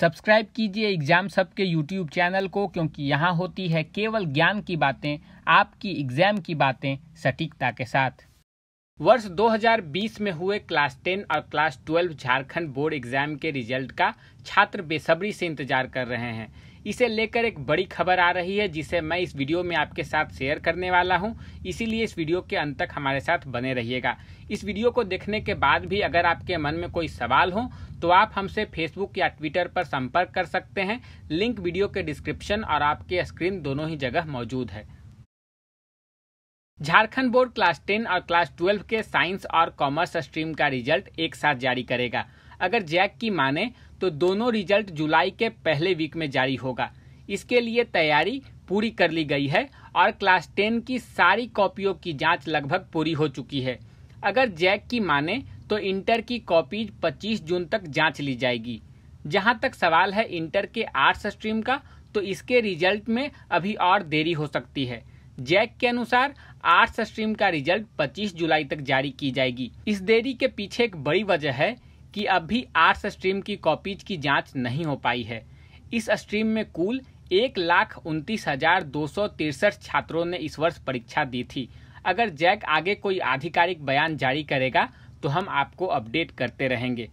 subscribe कीजिए exam सबके YouTube channel को क्योंकि यहाँ होती है केवल ज्ञान की बातें आपकी एग्जाम की बातें सटीकता के साथ वर्ष 2020 में हुए क्लास 10 और क्लास 12 झारखंड बोर्ड एग्जाम के रिजल्ट का छात्र बेसब्री से इंतजार कर रहे हैं इसे लेकर एक बड़ी खबर आ रही है जिसे मैं इस वीडियो में आपके साथ शेयर करने वाला हूं इसीलिए इस वीडियो के अंत तक हमारे साथ बने रहिएगा इस वीडियो को देखने के बाद भी अगर आपके मन में कोई सवाल हो तो आप हमसे फेसबुक या ट्विटर पर संपर्क कर सकते हैं लिंक वीडियो के डिस्क्रिप्शन और आपके स्क्रीन दोनों ही जगह मौजूद है झारखंड बोर्ड क्लास टेन और क्लास ट्वेल्व के साइंस और कॉमर्स स्ट्रीम का रिजल्ट एक साथ जारी करेगा अगर जैक की माने तो दोनों रिजल्ट जुलाई के पहले वीक में जारी होगा इसके लिए तैयारी पूरी कर ली गई है और क्लास टेन की सारी कॉपियों की जांच लगभग पूरी हो चुकी है अगर जैक की माने तो इंटर की कॉपीज 25 जून तक जांच ली जाएगी जहां तक सवाल है इंटर के आर्ट्स स्ट्रीम का तो इसके रिजल्ट में अभी और देरी हो सकती है जैक के अनुसार आर्ट्स स्ट्रीम का रिजल्ट 25 जुलाई तक जारी की जाएगी इस देरी के पीछे एक बड़ी वजह है कि अभी आर्ट्स स्ट्रीम की कॉपीज की जांच नहीं हो पाई है इस स्ट्रीम में कुल एक लाख उनतीस हजार दो सौ तिरसठ छात्रों ने इस वर्ष परीक्षा दी थी अगर जैक आगे कोई आधिकारिक बयान जारी करेगा तो हम आपको अपडेट करते रहेंगे